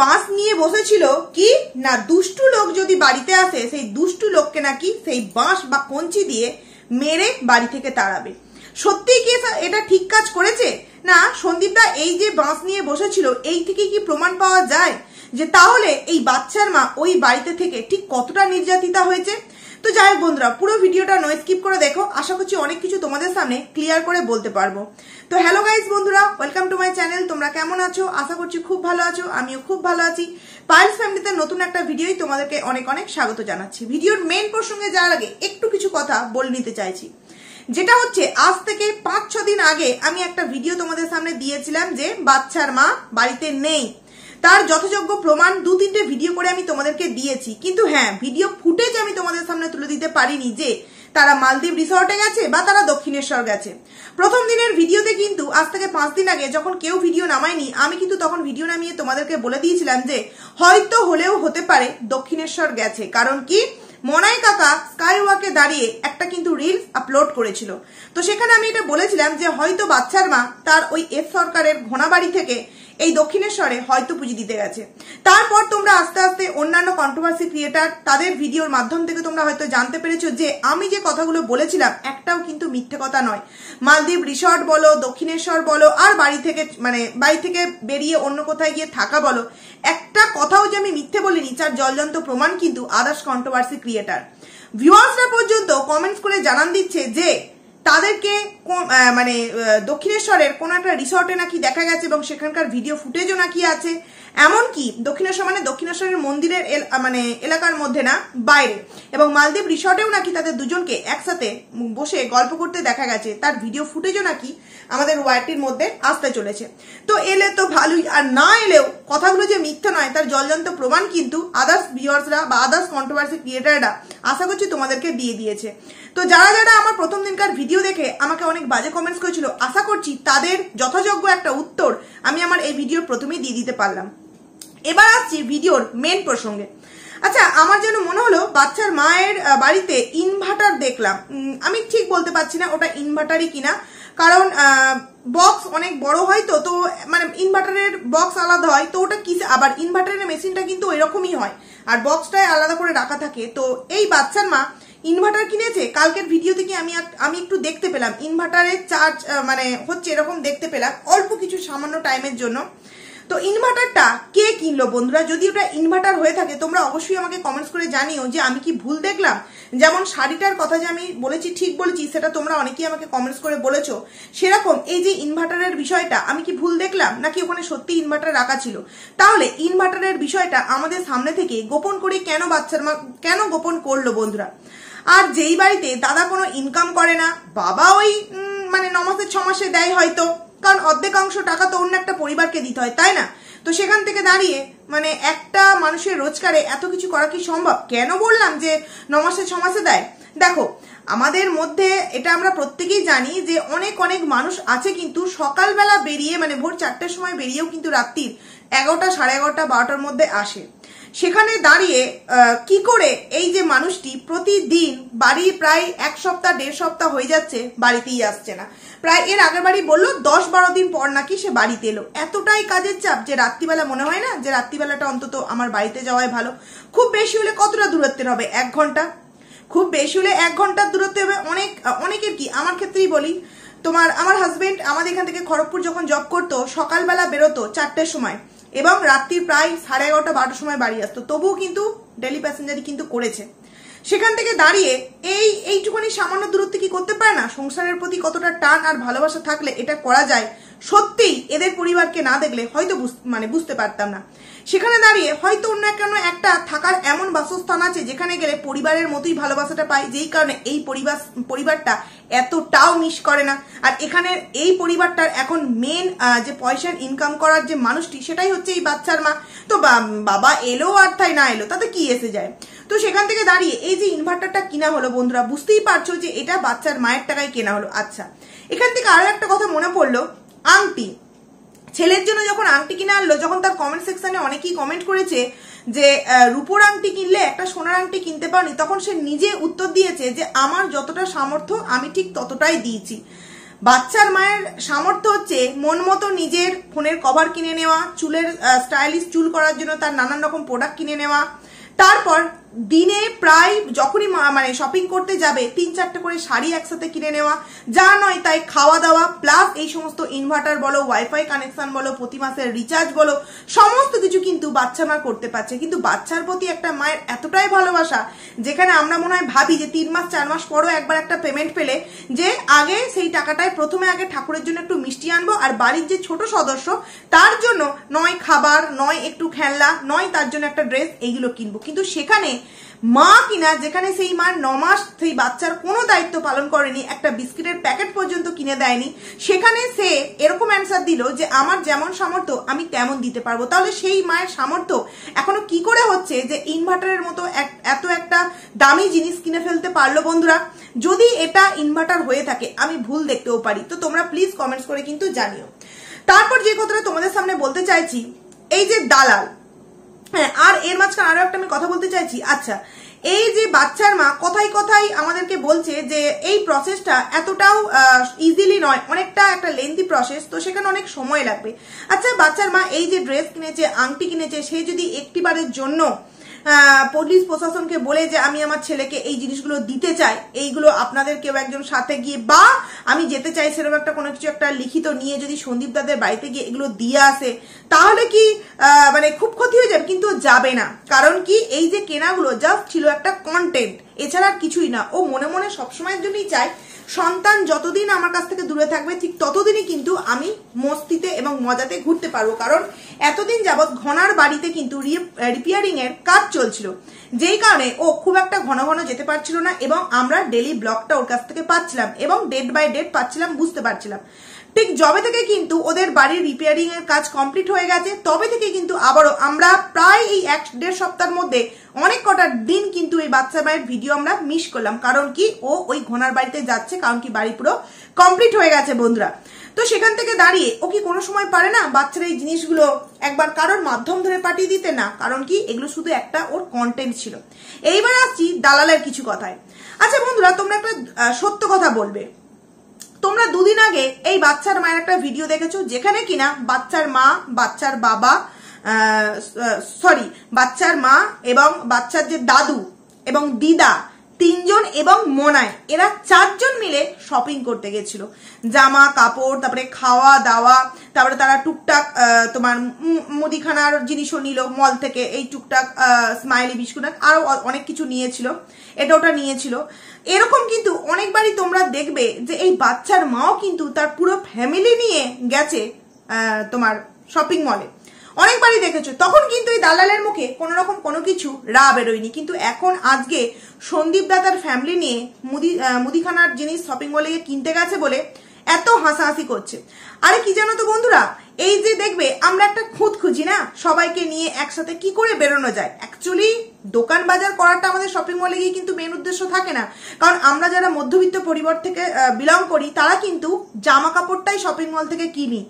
বাঁশ নিয়ে বসেছিল কি না দুষ্টু লোক যদি বাড়িতে আসে সেই দুষ্টু লোককে নাকি সেই বাঁশ বা কঞ্চি দিয়ে মেরে বাড়ি থেকে তাড়াবে সত্যিই কি এটা ঠিক কাজ করেছে না সন্দীপদা এই যে বাঁশ নিয়ে বসেছিল এই থেকে কি প্রমাণ পাওয়া যায় যে তাহলে এই বাচ্চার মা ওই বাড়িতে থেকে ঠিক কতটা নির্যাতিতা হয়েছে তো যাই হোক বন্ধুরা পুরো ভিডিওটা নয় স্কিপ করে দেখো আশা করছি অনেক কিছু তোমাদের সামনে ক্লিয়ার করে বলতে পারবো তো হ্যালো গাইজ বন্ধুরা ওয়েলকাম টু মাই চ্যানেল তোমরা কেমন আছো আশা করছি খুব ভালো আছো আমিও খুব ভালো আছি পায়েলস ফ্যামিলিতে নতুন একটা ভিডিওই তোমাদেরকে অনেক অনেক স্বাগত জানাচ্ছি ভিডিওর মেন প্রসঙ্গে যাওয়ার আগে একটু কিছু কথা বলে নিতে চাইছি যেটা হচ্ছে আজ থেকে পাঁচ ছ দিন আগে আমি একটা ভিডিও তোমাদের সামনে দিয়েছিলাম যে বাচ্চার মা বাড়িতে নেই তার যথাযোগ্য প্রমাণ দু তিনটে ভিডিও করে আমি তোমাদেরকে দিয়েছি কিন্তু হ্যাঁ ভিডিও ফুটেজ আমি তোমাদের সামনে তুলে দিতে পারিনি যে তারা মালদ্বীপ রিসর্টে গেছে বা তারা দক্ষিণেশ্বর গেছে প্রথম দিনের ভিডিওতে কিন্তু আজ থেকে পাঁচ দিন আগে যখন কেউ ভিডিও নামায়নি আমি কিন্তু তখন ভিডিও নামিয়ে তোমাদেরকে বলে দিয়েছিলাম যে হয়তো হলেও হতে পারে দক্ষিণেশ্বর গেছে কারণ কি মনাই কাকা স্কাই ওয়াকে দাঁড়িয়ে একটা কিন্তু রিল আপলোড করেছিল তো সেখানে আমি এটা বলেছিলাম যে হয়তো বাচ্চার মা তার ওই এস সরকারের ঘোনাবাড়ি থেকে এই দক্ষিণেশ্বরে হয়তো পুঁজি দিতে গেছে তারপর তোমরা আস্তে আস্তে অন্যান্য কন্ট্রোভার্সি ক্রিয়েটার তাদের ভিডিওর মাধ্যম থেকে তোমরা হয়তো জানতে পেরেছো যে আমি যে কথাগুলো বলেছিলাম একটাও কিন্তু মিথ্যে কথা নয় মালদ্বীপ রিসর্ট বলো দক্ষিণেশ্বর বলো আর বাড়ি থেকে মানে বাড়ি থেকে বেরিয়ে অন্য কোথায় গিয়ে থাকা বলো একটা কথাও যে আমি মিথ্যে বলিনি চার জলজন্ত প্রমাণ কিন্তু আদার্স কন্ট্রোভার্সি ক্রিয়েটার ভিউয়ার্সরা পর্যন্ত কমেন্টস করে জানান দিচ্ছে যে তাদেরকে মানে দক্ষিণেশ্বরের কোনো একটা রিসর্টে নাকি দেখা গেছে এবং সেখানকার ভিডিও ফুটেজও নাকি আছে এমনকি দক্ষিণেশ্বর মানে দক্ষিণেশ্বরের মন্দিরের মানে এলাকার মধ্যে না বাইরে এবং মালদ্বীপ রিসর্টেও নাকি তাদের দুজনকে একসাথে বসে গল্প করতে দেখা গেছে তার ভিডিও ফুটেজও নাকি আমাদের ওয়ারটির মধ্যে আসতে চলেছে তো এলে তো ভালোই আর না এলেও কথাগুলো যে মিথ্যা নয় তার জলজন্ত প্রমাণ কিন্তু আদার্স ভিওয়ার্সরা বা আদার্স কন্ট্রোভার্সি ক্রিয়েটাররা আশা করছি তোমাদেরকে দিয়ে দিয়েছে তো যারা যারা আমার প্রথম দিনকার ভিডিও দেখে আমাকে অনেক বাজে কমেন্টস করেছিল আশা করছি তাদের যথাযোগ্য একটা উত্তর আমি আমার এই ভিডিওর প্রথমেই দিয়ে দিতে পারলাম এবার আসছি ভিডিওর মেন প্রসঙ্গে আচ্ছা আমার যেন মনে হলো বাচ্চার মায়ের বাড়িতে ইনভার্টার দেখলাম আমি ঠিক বলতে পারছি না ওটা ইনভার্টারই কিনা কারণ বক্স অনেক বড় হয় তো তো মানে ইনভার্টারের বক্স আলাদা হয় তো ওটা কিসে আবার ইনভার্টারের মেশিনটা কিন্তু এরকমই হয় আর বক্সটায় আলাদা করে রাখা থাকে তো এই বাচ্চার মা ইনভার্টার কিনেছে কালকের ভিডিও থেকে আমি আমি একটু দেখতে পেলাম ইনভার্টারের চার্জ মানে হচ্ছে এরকম দেখতে পেলাম অল্প কিছু সামান্য টাইমের জন্য তো ইনভার্টারটা কে কিনলো বন্ধুরা যদি ওটা ইনভার্টার হয়ে থাকে তোমরা অবশ্যই আমাকে কমেন্টস করে জানিও যে আমি কি ভুল দেখলাম যেমন শাড়িটার কথা যে আমি বলেছি ঠিক বলেছি সেটা তোমরা অনেকেই আমাকে কমেন্টস করে বলেছো সেরকম এই যে ইনভার্টারের বিষয়টা আমি কি ভুল দেখলাম নাকি ওখানে সত্যি ইনভার্টার রাখা ছিল তাহলে ইনভার্টারের বিষয়টা আমাদের সামনে থেকে গোপন করে কেন বাচ্চার মা কেন গোপন করলো বন্ধুরা আর যেই বাড়িতে দাদা কোনো ইনকাম করে না বাবা ওই মানে ন মাসে ছ মাসে দেয় হয়তো কারণ অর্ধেকাংশ টাকা তো অন্য একটা পরিবারকে দিতে হয় তাই না তো সেখান থেকে দাঁড়িয়ে মানে একটা মানুষের রোজগারে এত কিছু করা কি সম্ভব কেন বললাম যে ন মাসে ছ মাসে দেয় দেখো আমাদের মধ্যে এটা আমরা প্রত্যেকেই জানি যে অনেক অনেক মানুষ আছে কিন্তু সকালবেলা বেরিয়ে মানে ভোর চারটের সময় বেরিয়েও কিন্তু রাত্রির এগারোটা সাড়ে এগারোটা বারোটার মধ্যে আসে সেখানে দাঁড়িয়ে কি করে এই যে মানুষটি প্রতিদিন বাড়ি প্রায় এক সপ্তাহ দেড় সপ্তাহ হয়ে যাচ্ছে বাড়িতেই আসছে না প্রায় এর আগের বাড়ি বললো দশ বারো দিন পর নাকি সে বাড়িতে এলো এতটাই কাজের চাপ যে রাত্রিবেলা মনে হয় না যে রাত্রিবেলাটা অন্তত আমার বাড়িতে যাওয়াই ভালো খুব বেশি হলে কতটা দূরত্বের হবে এক ঘন্টা খুব বেশি হলে এক ঘন্টার দূরত্বে হবে অনেক অনেকের কি আমার ক্ষেত্রেই বলি তোমার আমার হাজবেন্ড আমাদের এখান থেকে খড়গপুর যখন জব করতো সকালবেলা বেরোতো চারটের সময় এবং রাত্রি প্রায় সাড়ে এগারোটা বারোটার সময় বাড়ি আসতো তবুও কিন্তু ডেলি প্যাসেঞ্জারই কিন্তু করেছে সেখান থেকে দাঁড়িয়ে এই এইটুকুনি সামান্য দূরত্ব কি করতে পারে না সংসারের প্রতি কতটা টান আর ভালোবাসা থাকলে এটা করা যায় সত্যিই এদের পরিবারকে না দেখলে হয়তো মানে বুঝতে পারতাম না সেখানে দাঁড়িয়ে হয়তো অন্য কেন একটা থাকার এমন বাসস্থান আছে যেখানে গেলে পরিবারের মতোই ভালোবাসাটা পাই যেই কারণে এই পরিবার পরিবারটা এতটাও মিস করে না আর এখানে এই পরিবারটার এখন মেন যে পয়সার ইনকাম করার যে মানুষটি সেটাই হচ্ছে এই বাচ্চার মা তো বাবা এলো আর তাই না এলো তাতে কি এসে যায় তো সেখান থেকে দাঁড়িয়ে এই যে ইনভার্টারটা কিনা হলো বন্ধুরা বুঝতেই পারছো যে এটা বাচ্চার মায়ের টাকায় কেনা হলো আচ্ছা এখান থেকে আরও একটা কথা মনে পড়লো আংটি ছেলের জন্য যখন আংটি কিনে আনলো যখন তার কমেন্ট সেকশনে অনেকেই কমেন্ট করেছে যে রূপোর আংটি কিনলে একটা সোনার আংটি কিনতে পারনি তখন সে নিজে উত্তর দিয়েছে যে আমার যতটা সামর্থ্য আমি ঠিক ততটাই দিয়েছি বাচ্চার মায়ের সামর্থ্য হচ্ছে মন মতো নিজের ফোনের কভার কিনে নেওয়া চুলের স্টাইলিশ চুল করার জন্য তার নানান রকম প্রোডাক্ট কিনে নেওয়া তারপর দিনে প্রায় যখনই মানে শপিং করতে যাবে তিন চারটে করে শাড়ি একসাথে কিনে নেওয়া যা নয় তাই খাওয়া দাওয়া প্লাস এই সমস্ত ইনভার্টার বলো ওয়াইফাই কানেকশন বলো প্রতি মাসের রিচার্জ বলো সমস্ত কিছু কিন্তু বাচ্চা মা করতে পারছে কিন্তু বাচ্চার প্রতি একটা মায়ের এতটাই ভালোবাসা যেখানে আমরা মনে হয় ভাবি যে তিন মাস চার মাস পরও একবার একটা পেমেন্ট পেলে যে আগে সেই টাকাটায় প্রথমে আগে ঠাকুরের জন্য একটু মিষ্টি আনবো আর বাড়ির যে ছোট সদস্য তার জন্য জন্য নয় খাবার নয় একটু খেলনা নয় তার জন্য একটা ড্রেস এইগুলো কিনবো কিন্তু সেখানে মা কিনা যেখানে সেই ন নমাস সেই বাচ্চার কোনো দায়িত্ব পালন করেনি একটা বিস্কিটের প্যাকেট পর্যন্ত কিনে দেয়নি সেখানে সে এরকম অ্যান্সার দিল যে আমার যেমন সামর্থ্য আমি তেমন দিতে পারবো তাহলে সেই মায়ের সামর্থ্য এখনো কি করে হচ্ছে যে ইনভার্টারের মতো এত একটা দামি জিনিস কিনে ফেলতে পারলো বন্ধুরা যদি এটা ইনভার্টার হয়ে থাকে আমি ভুল দেখতেও পারি তো তোমরা প্লিজ কমেন্টস করে কিন্তু জানিও তারপর যে কথাটা তোমাদের সামনে বলতে চাইছি এই যে দালাল হ্যাঁ আর এর মাঝখানে আরো একটা আমি কথা বলতে চাইছি আচ্ছা এই যে বাচ্চার মা কথাই কথাই আমাদেরকে বলছে যে এই প্রসেসটা এতটাও ইজিলি নয় অনেকটা একটা লেন্থি প্রসেস তো সেখানে অনেক সময় লাগবে আচ্ছা বাচ্চার মা এই যে ড্রেস কিনেছে আংটি কিনেছে সে যদি একটিবারের জন্য পুলিশ প্রশাসনকে বলে যে আমি আমার ছেলেকে এই জিনিসগুলো দিতে চাই এইগুলো আপনাদের কেউ একজন সাথে গিয়ে বা আমি যেতে চাই সেরকম একটা কোনো কিছু একটা লিখিত নিয়ে যদি সন্দীপ দাদের বাড়িতে গিয়ে এগুলো দিয়ে আসে তাহলে কি মানে খুব ক্ষতি হয়ে যাবে কিন্তু যাবে না কারণ কি এই যে কেনাগুলো জাস্ট ছিল একটা কন্টেন্ট এছাড়া কিছুই না ও মনে মনে সবসময়ের জন্যই চায় সন্তান যতদিন আমার কাছ থেকে দূরে থাকবে ঠিক ততদিনই কিন্তু আমি মস্তিতে এবং মজাতে ঘুরতে পারবো কারণ এতদিন যাবৎ ঘনার বাড়িতে কিন্তু রিপেয়ারিং এর কাজ চলছিল যেই কারণে ও খুব একটা ঘন ঘন যেতে পারছিল না এবং আমরা ডেলি ব্লগটা ওর কাছ থেকে পাচ্ছিলাম এবং ডেট বাই ডেট পাচ্ছিলাম বুঝতে পারছিলাম ঠিক জবে থেকে কিন্তু ওদের বাড়ির রিপেয়ারিং এর কাজ কমপ্লিট হয়ে গেছে তবে থেকে কিন্তু আবারও আমরা প্রায় এই এক দেড় সপ্তাহের মধ্যে অনেক কটার দিন কিন্তু এই বাচ্চা মায়ের ভিডিও আমরা মিস করলাম কারণ কি ও ওই ঘোনার বাড়িতে যাচ্ছে কারণ কি বাড়ি পুরো কমপ্লিট হয়ে গেছে বন্ধুরা তো সেখান থেকে দাঁড়িয়ে ও কি কোনো সময় পারে না বাচ্চারা এই জিনিসগুলো একবার কারোর মাধ্যম ধরে পাঠিয়ে দিতে না কারণ কি এগুলো শুধু একটা ওর কন্টেন্ট ছিল এইবার আসছি দালালের কিছু কথায় আচ্ছা বন্ধুরা তোমরা একটা সত্য কথা বলবে তোমরা দুদিন আগে এই বাচ্চার মায়ের একটা ভিডিও দেখেছো যেখানে কিনা বাচ্চার মা বাচ্চার বাবা সরি বাচ্চার মা এবং বাচ্চার যে দাদু এবং দিদা তিনজন এবং মোনায় এরা চারজন মিলে শপিং করতে গেছিল জামা কাপড় তারপরে খাওয়া দাওয়া তারপরে তারা টুকটাক তোমার মুদিখানার জিনিসও নিল মল থেকে এই টুকটাক স্মাইলি বিস্কুট আরও অনেক কিছু নিয়েছিল এটা ওটা নিয়েছিল এরকম কিন্তু অনেকবারই তোমরা দেখবে যে এই বাচ্চার মাও কিন্তু তার পুরো ফ্যামিলি নিয়ে গেছে তোমার শপিং মলে অনেকবারই দেখেছো তখন কিন্তু এই দালালের মুখে কোনো রকম কোনো কিছু রা বেরোয়নি কিন্তু এখন আজকে সন্দীপ দাতার ফ্যামিলি নিয়ে মুদি মুদিখানার জিনিস শপিং মলে কিনতে গেছে বলে এত হাসাহাসি করছে আরে কি জানো তো বন্ধুরা এই যে দেখবে আমরা একটা খুঁত খুঁজি না সবাইকে নিয়ে একসাথে কি করে বেরোনো যায় অ্যাকচুয়ালি দোকান বাজার করাটা আমাদের শপিং মলে গিয়ে কিন্তু মেন উদ্দেশ্য থাকে না কারণ আমরা যারা মধ্যবিত্ত পরিবার থেকে বিলং করি তারা কিন্তু জামা কাপড়টাই শপিং মল থেকে কিনি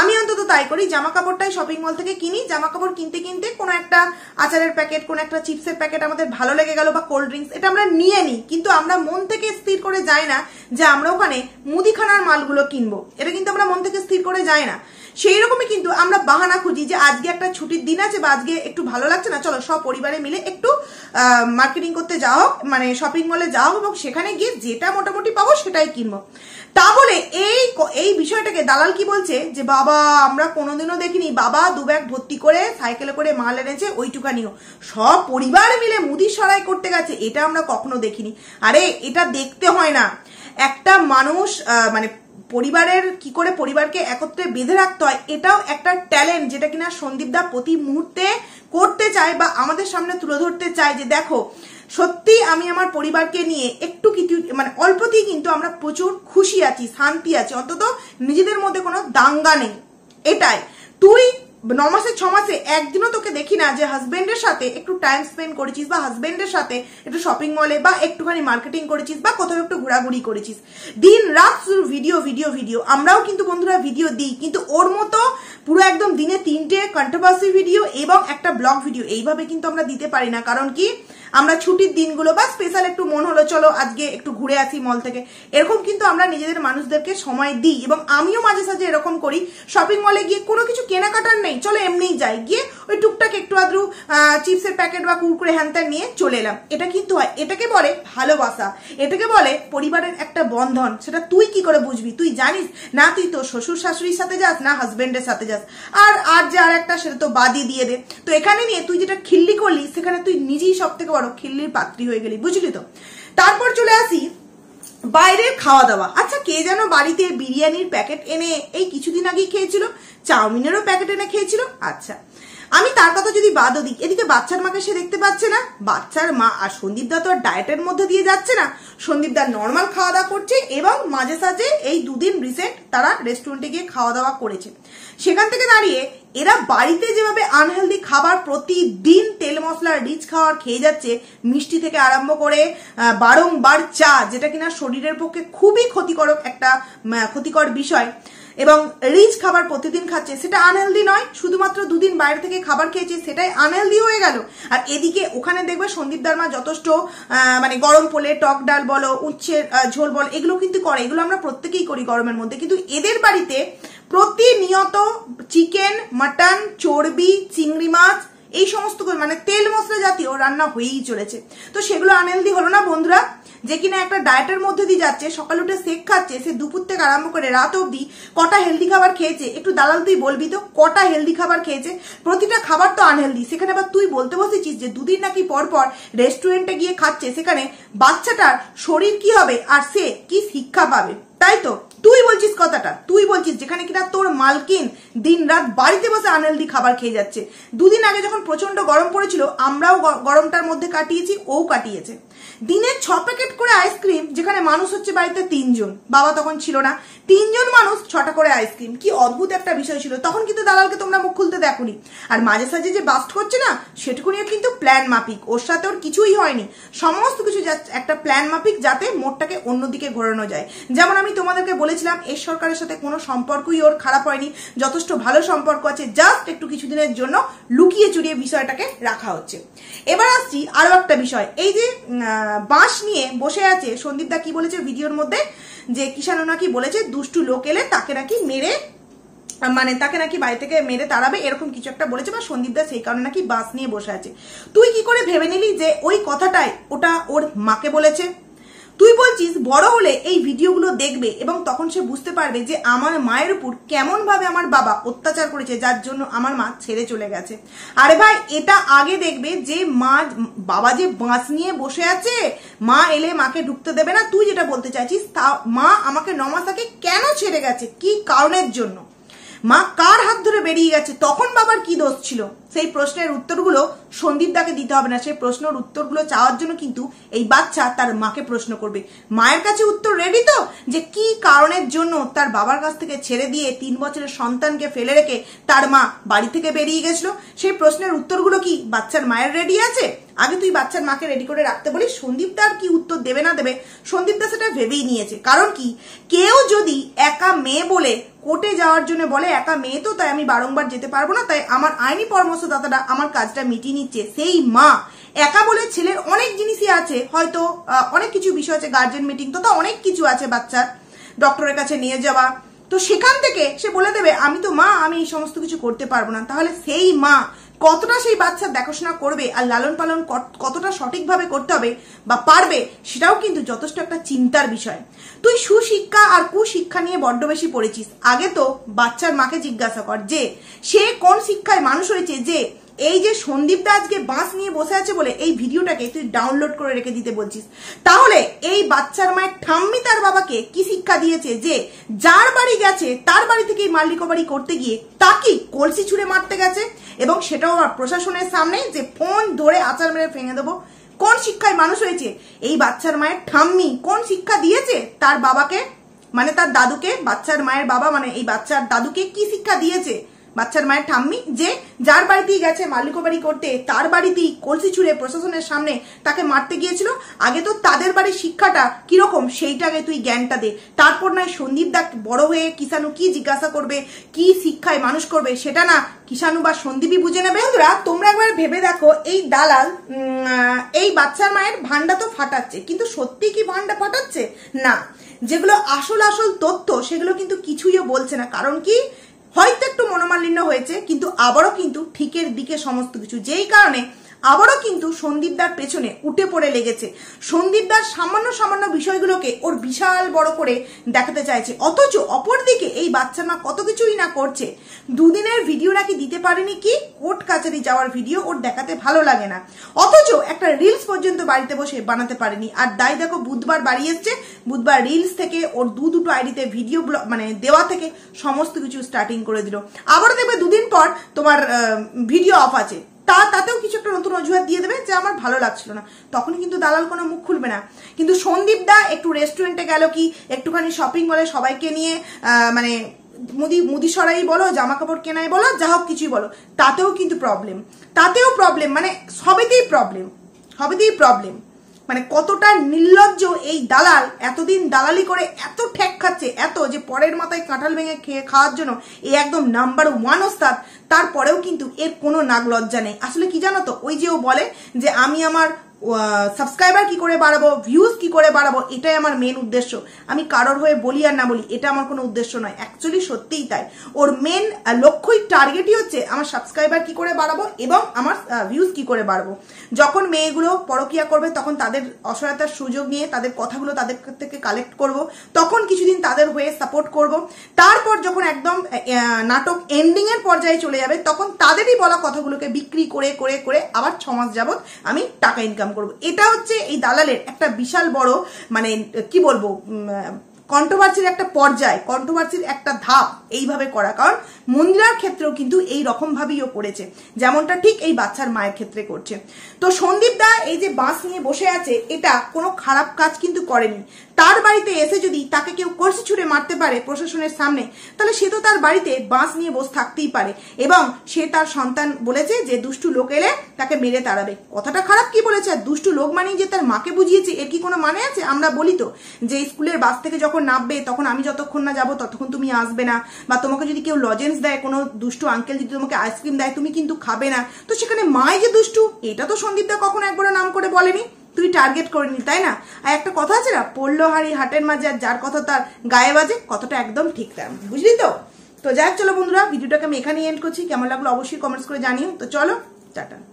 আমি অন্তত তাই করি জামা কাপড়টাই শপিং মল থেকে কিনি জামা কাপড় কিনতে কিনতে কোনো একটা আচারের প্যাকেট কোনো একটা চিপসের প্যাকেট আমাদের ভালো লেগে গেল বা কোল্ড ড্রিঙ্কস এটা আমরা নিয়ে নিই কিন্তু আমরা মন থেকে স্থির করে যাই না যে আমরা ওখানে মুদিখানার মালগুলো কিনবো এটা কিন্তু আমরা মন থেকে স্থির করে যাই না সেই রকমই কিন্তু আমরা বাহানা খুঁজি যে আজকে একটা ছুটির দিন আছে বা আজকে একটু ভালো লাগছে না চলো সব পরিবারে মিলে একটু মার্কেটিং করতে যাও মানে শপিং মলে যাও এবং সেখানে গিয়ে যেটা মোটামুটি পাবো সেটাই কিনবো তাহলে এই এই বিষয়টাকে দালাল কি বলছে যে বাবা আমরা কোনোদিনও দেখিনি বাবা দু ব্যাগ ভর্তি করে সাইকেলে করে মাল এনেছে ওইটুকানিও সব পরিবার মিলে মুদি সরাই করতে গেছে এটা আমরা কখনো দেখিনি আরে এটা দেখতে হয় না একটা মানুষ মানে পরিবারের কি করে পরিবারকে একত্রে বেঁধে রাখতে হয় এটাও একটা ট্যালেন্ট যেটা কিনা দা প্রতি মুহূর্তে করতে চায় বা আমাদের সামনে তুলে ধরতে চায় যে দেখো সত্যি আমি আমার পরিবারকে নিয়ে একটু কিছু মানে অল্পতেই কিন্তু আমরা প্রচুর খুশি আছি শান্তি আছি অন্তত নিজেদের মধ্যে কোনো দাঙ্গা নেই এটাই তুই ন মাসে ছ মাসে একদিনও তোকে দেখি না যে হাজব্যান্ডের সাথে একটু টাইম স্পেন্ড করেছিস বা হাজব্যান্ডের সাথে একটু শপিং মলে বা একটুখানি মার্কেটিং করেছিস বা কোথাও একটু ঘোরাঘুরি করেছিস দিন রাত শুধু ভিডিও ভিডিও ভিডিও আমরাও কিন্তু বন্ধুরা ভিডিও দিই কিন্তু ওর মতো পুরো একদম দিনে তিনটে কন্ট্রোভার্সি ভিডিও এবং একটা ব্লগ ভিডিও এইভাবে কিন্তু আমরা দিতে পারি না কারণ কি আমরা ছুটির দিনগুলো বা স্পেশাল একটু মন হলো চলো আজকে একটু ঘুরে আসি মল থেকে এরকম কিন্তু আমরা নিজেদের মানুষদেরকে সময় দিই এবং আমিও মাঝে সাঝে এরকম করি শপিং মলে গিয়ে কোনো কিছু কেনাকাটার নেই চলো এমনিই যাই গিয়ে ওই টুকটাক একটু আদ্রু চিপসের প্যাকেট বা কুরকুরে হ্যান্তার নিয়ে চলে এলাম এটা কিন্তু হয় এটাকে বলে ভালোবাসা এটাকে বলে পরিবারের একটা বন্ধন সেটা তুই কি করে বুঝবি তুই জানিস না তুই তো শ্বশুর শাশুড়ির সাথে যাস না হাজবেন্ডের সাথে যাস আর আর যে আর একটা সেটা তো বাদই দিয়ে দে তো এখানে নিয়ে তুই যেটা খিল্লি করলি সেখানে তুই নিজেই সব থেকে পরক্ষিল্লির পাত্রী হয়ে গেলি বুঝলি তো তারপর চলে আসি বাইরে খাওয়া দাওয়া আচ্ছা কে যেন বাড়িতে বিরিয়ানির প্যাকেট এনে এই কিছুদিন আগেই খেয়েছিল চাউমিনেরও প্যাকেট এনে খেয়েছিল আচ্ছা আমি তার কথা যদি বাদও দিই এদিকে বাচ্চার মাকে সে দেখতে পাচ্ছে না বাচ্চার মা আর সন্দীপ দা তো আর ডায়েটের মধ্যে দিয়ে যাচ্ছে না সন্দীপ দা নর্মাল খাওয়া দাওয়া করছে এবং মাঝে সাঝে এই দুদিন রিসেন্ট তারা রেস্টুরেন্টে গিয়ে খাওয়া দাওয়া করেছে সেখান থেকে দাঁড়িয়ে এরা বাড়িতে যেভাবে আনহেলদি খাবার প্রতিদিন তেল মশলা রিচ খাওয়ার খেয়ে যাচ্ছে মিষ্টি থেকে আরম্ভ করে বারংবার চা যেটা কিনা শরীরের পক্ষে খুবই ক্ষতিকারক একটা ক্ষতিকর বিষয় এবং রিচ খাবার প্রতিদিন খাচ্ছে সেটা আনহেলদি নয় শুধুমাত্র দুদিন বাইরে থেকে খাবার খেয়েছে সেটাই আনহেলদি হয়ে গেল আর এদিকে ওখানে দেখবে সন্দীপ দার মা যথেষ্ট মানে গরম পোলে টক ডাল বলো উচ্ছের ঝোল বল এগুলো কিন্তু করে এগুলো আমরা প্রত্যেকেই করি গরমের মধ্যে কিন্তু এদের বাড়িতে প্রতিনিয়ত চিকেন মাটন চর্বি চিংড়ি মাছ এই সমস্ত মানে তেল মশলা জাতীয় রান্না হয়েই চলেছে তো সেগুলো আনহেলদি হলো না বন্ধুরা যে কিনা একটা ডায়েটের মধ্যে দিয়ে যাচ্ছে সকাল উঠে সেক খাচ্ছে সে দুপুর থেকে আরম্ভ করে রাত অবধি কটা হেলদি খাবার খেয়েছে একটু দালাল তুই বলবি তো কটা হেলদি খাবার খেয়েছে প্রতিটা খাবার তো আনহেলদি সেখানে আবার তুই বলতে বসেছিস যে দুদিন নাকি পরপর রেস্টুরেন্টে গিয়ে খাচ্ছে সেখানে বাচ্চাটার শরীর কি হবে আর সে কি শিক্ষা পাবে তাই তো তুই বলছিস কথাটা তুই বলছিস যেখানে কিনা তোর মালকিন দিন রাত বাড়িতে বসে আনহেলদি খাবার খেয়ে যাচ্ছে দুদিন আগে যখন প্রচন্ড গরম পড়েছিল আমরাও গরমটার মধ্যে কাটিয়েছি ও কাটিয়েছে দিনে ছ প্যাকেট করে আইসক্রিম যেখানে মানুষ হচ্ছে বাড়িতে তিনজন বাবা তখন ছিল না তিনজন মানুষ ছটা করে আইসক্রিম কি অদ্ভুত একটা বিষয় ছিল তখন কিন্তু দালালকে তোমরা মুখ খুলতে দেখনি আর মাঝে সাঝে যে বাস্ট করছে না সেটুকু নিয়ে কিন্তু প্ল্যান মাফিক ওর সাথে ওর কিছুই হয়নি সমস্ত কিছু একটা প্ল্যান মাফিক যাতে মোটটাকে অন্যদিকে ঘোরানো যায় যেমন আমি তোমাদেরকে বলেছিলাম এর সরকারের সাথে কোনো সম্পর্কই ওর খারাপ হয়নি যথেষ্ট ভালো সম্পর্ক আছে জাস্ট একটু কিছুদিনের জন্য লুকিয়ে চুরিয়ে বিষয়টাকে রাখা হচ্ছে এবার আসছি আরও একটা বিষয় এই যে বাঁশ নিয়ে বসে আছে সন্দীপদা কি বলেছে ভিডিওর মধ্যে যে কিষানও নাকি বলেছে দুষ্টু লোক এলে তাকে নাকি মেরে মানে তাকে নাকি বাড়ি থেকে মেরে তাড়াবে এরকম কিছু একটা বলেছে বা সন্দীপ দা সেই কারণে নাকি বাস নিয়ে বসে আছে তুই কি করে ভেবে নিলি যে ওই কথাটাই ওটা ওর মাকে বলেছে তুই বলছিস বড় হলে এই ভিডিওগুলো দেখবে এবং তখন সে বুঝতে পারবে যে আমার মায়ের উপর কেমনভাবে আমার বাবা অত্যাচার করেছে যার জন্য আমার মা ছেড়ে চলে গেছে আরে ভাই এটা আগে দেখবে যে মা বাবা যে বাঁশ নিয়ে বসে আছে মা এলে মাকে ঢুকতে দেবে না তুই যেটা বলতে চাইছিস তা মা আমাকে নমাসাকে কেন ছেড়ে গেছে কি কারণের জন্য মা কার হাত ধরে বেরিয়ে গেছে তখন বাবার কি দোষ ছিল সেই প্রশ্নের উত্তরগুলো সন্দীপ দাকে দিতে হবে না সেই প্রশ্নের উত্তরগুলো চাওয়ার জন্য কিন্তু এই বাচ্চা তার মাকে প্রশ্ন করবে মায়ের কাছে উত্তর রেডি তো যে কি কারণের জন্য তার বাবার কাছ থেকে ছেড়ে দিয়ে তিন বছরের সন্তানকে ফেলে রেখে তার মা বাড়ি থেকে বেরিয়ে গেছিল সেই প্রশ্নের উত্তরগুলো কি বাচ্চার মায়ের রেডি আছে আগে তুই বাচ্চার মাকে রেডি করে রাখতে বলি সন্দীপ দার কি উত্তর দেবে না দেবে সন্দীপ দা সেটা ভেবেই নিয়েছে কারণ কি কেউ যদি একা মেয়ে বলে কোর্টে যাওয়ার জন্য বলে একা মেয়ে তো তাই আমি বারংবার যেতে পারবো না তাই আমার আইনি পরামর্শদাতারা আমার কাজটা মিটিয়ে নিচ্ছে সেই মা একা বলে ছেলের অনেক জিনিসই আছে হয়তো অনেক কিছু বিষয় আছে গার্জেন মিটিং তো তা অনেক কিছু আছে বাচ্চার ডক্টরের কাছে নিয়ে যাওয়া তো সেখান থেকে সে বলে দেবে আমি তো মা আমি এই সমস্ত কিছু করতে পারবো না তাহলে সেই মা কতটা সেই বাচ্চা দেখাশোনা করবে আর লালন পালন কতটা সঠিকভাবে করতে হবে বা পারবে সেটাও কিন্তু যথেষ্ট একটা চিন্তার বিষয় তুই সুশিক্ষা আর কুশিক্ষা নিয়ে বড্ড বেশি পড়েছিস আগে তো বাচ্চার মাকে জিজ্ঞাসা কর যে সে কোন শিক্ষায় মানুষ হয়েছে যে এই যে সন্দীপটা আজকে বাঁশ নিয়ে বসে আছে বলে এই ভিডিওটাকে তুই ডাউনলোড করে রেখে দিতে বলছিস তাহলে এই বাচ্চার মায়ের ঠাম্মি তার বাবাকে কি শিক্ষা দিয়েছে যে যার বাড়ি গেছে তার বাড়ি থেকেই মাল রিকভারি করতে গিয়ে তাকেই কলসি ছুঁড়ে মারতে গেছে এবং সেটাও আবার প্রশাসনের সামনে যে ফোন ধরে আচার মেরে ফেঙে দেবো কোন শিক্ষায় মানুষ হয়েছে এই বাচ্চার মায়ের ঠাম্মি কোন শিক্ষা দিয়েছে তার বাবাকে মানে তার দাদুকে বাচ্চার মায়ের বাবা মানে এই বাচ্চার দাদুকে কি শিক্ষা দিয়েছে বাচ্চার মায়ের ঠাম্মি যে যার বাড়িতেই গেছে মালিকো বাড়ি করতে তার বাড়িতেই কলসি ছুঁড়ে প্রশাসনের সামনে তাকে মারতে গিয়েছিল আগে তো তাদের বাড়ির শিক্ষাটা কিরকম সেইটাকে তুই জ্ঞানটা দে তারপর নয় সন্দীপ দা বড় হয়ে কিষানু কি জিজ্ঞাসা করবে কি শিক্ষায় মানুষ করবে সেটা না কিষানু বা সন্দীপই বুঝে নেবে বন্ধুরা তোমরা একবার ভেবে দেখো এই দালাল এই বাচ্চার মায়ের ভান্ডা তো ফাটাচ্ছে কিন্তু সত্যি কি ভান্ডা ফাটাচ্ছে না যেগুলো আসল আসল তথ্য সেগুলো কিন্তু কিছুইও বলছে না কারণ কি হয়তো একটু মনোমালিন্য হয়েছে কিন্তু আবারও কিন্তু ঠিকের দিকে সমস্ত কিছু যেই কারণে আবারও কিন্তু সন্দীপদার পেছনে উঠে পড়ে লেগেছে সন্দীপদার সামান্য সামান্য বিষয়গুলোকে ওর বিশাল বড় করে দেখাতে চাইছে অথচ অপরদিকে এই বাচ্চা মা কত কিছুই না করছে দুদিনের ভিডিও নাকি দিতে পারেনি কি কোর্ট কাছারি যাওয়ার ভিডিও ওর দেখাতে ভালো লাগে না অথচ একটা রিলস পর্যন্ত বাড়িতে বসে বানাতে পারেনি আর দায় দেখো বুধবার বাড়ি এসছে বুধবার রিলস থেকে ওর দু দুটো আইডিতে ভিডিও মানে দেওয়া থেকে সমস্ত কিছু স্টার্টিং করে দিল আবারও দেখবে দুদিন পর তোমার ভিডিও অফ আছে তা তাতেও কিছু একটা নতুন অজুহাত দিয়ে দেবে যে আমার ভালো লাগছিল না তখন কিন্তু দালাল কোনো মুখ খুলবে না কিন্তু সন্দীপ দা একটু রেস্টুরেন্টে গেল কি একটুখানি শপিং মলে সবাইকে নিয়ে মানে মুদি মুদি সরাই বলো জামা কাপড় কেনাই বলো যা হোক কিছুই বলো তাতেও কিন্তু প্রবলেম তাতেও প্রবলেম মানে সবেতেই প্রবলেম সবেতেই প্রবলেম মানে কতটা নির্লজ্জ এই দালাল এতদিন দালালি করে এত ঠেক খাচ্ছে এত যে পরের মাথায় কাঁঠাল ভেঙে খেয়ে খাওয়ার জন্য এই একদম নাম্বার ওয়ান ওস্তাদ তারপরেও কিন্তু এর কোনো নাগ লজ্জা নেই আসলে কি জানো তো ওই যে ও বলে যে আমি আমার সাবস্ক্রাইবার কি করে বাড়াবো ভিউজ কি করে বাড়াবো এটাই আমার মেন উদ্দেশ্য আমি কারোর হয়ে বলি আর না বলি এটা আমার কোনো উদ্দেশ্য নয় অ্যাকচুয়ালি সত্যিই তাই ওর মেন লক্ষ্যই টার্গেটই হচ্ছে আমার সাবস্ক্রাইবার কি করে বাড়াবো এবং আমার ভিউজ কি করে বাড়বো যখন মেয়েগুলো পরকিয়া করবে তখন তাদের অসহায়তার সুযোগ নিয়ে তাদের কথাগুলো তাদের থেকে কালেক্ট করব তখন কিছুদিন তাদের হয়ে সাপোর্ট করব তারপর যখন একদম নাটক এন্ডিং এর পর্যায়ে চলে যাবে তখন তাদেরই বলা কথাগুলোকে বিক্রি করে করে করে আবার ছমাস যাবত আমি টাকা ইনকাম ইনকাম করব এটা হচ্ছে এই দালালের একটা বিশাল বড় মানে কি বলবো কন্ট্রোভার্সির একটা পর্যায় কন্ট্রোভার্সির একটা ধাপ এইভাবে করা কারণ মন্দিরার ক্ষেত্রেও কিন্তু এই রকম ভাবেইও করেছে যেমনটা ঠিক এই বাচ্চার মায়ের ক্ষেত্রে করছে তো সন্দীপ দা এই যে বাঁশ নিয়ে বসে আছে এটা কোনো খারাপ কাজ কিন্তু করেনি তার বাড়িতে এসে যদি তাকে কেউ কর্সি ছুড়ে মারতে পারে প্রশাসনের সামনে তাহলে সে তো তার বাড়িতে বাঁশ নিয়ে বসে থাকতেই পারে এবং সে তার সন্তান বলেছে যে দুষ্টু লোক এলে তাকে মেরে তাড়াবে কথাটা খারাপ কি বলেছে আর দুষ্টু লোক মানেই যে তার মাকে বুঝিয়েছে এর কি কোনো মানে আছে আমরা বলি তো যে স্কুলের বাস থেকে যখন নামবে তখন আমি যতক্ষণ না যাব ততক্ষণ তুমি আসবে না বা তোমাকে যদি কেউ লজেন্স দেয় কোনো দুষ্টু আঙ্কেল যদি তোমাকে আইসক্রিম দেয় তুমি কিন্তু খাবে না তো সেখানে মাই যে দুষ্টু এটা তো সন্দীপদা কখনো একবারও নাম করে বলেনি তুই টার্গেট করে নি তাই না আর একটা কথা আছে না পড়লো হাড়ি হাটের মাঝে আর যার কথা তার গায়ে বাজে কথাটা একদম ঠিক তেমন বুঝলি তো তো যাই চলো বন্ধুরা ভিডিওটাকে আমি এখানেই এন্ড করছি কেমন লাগলো অবশ্যই কমেন্টস করে জানিও তো চলো টাটা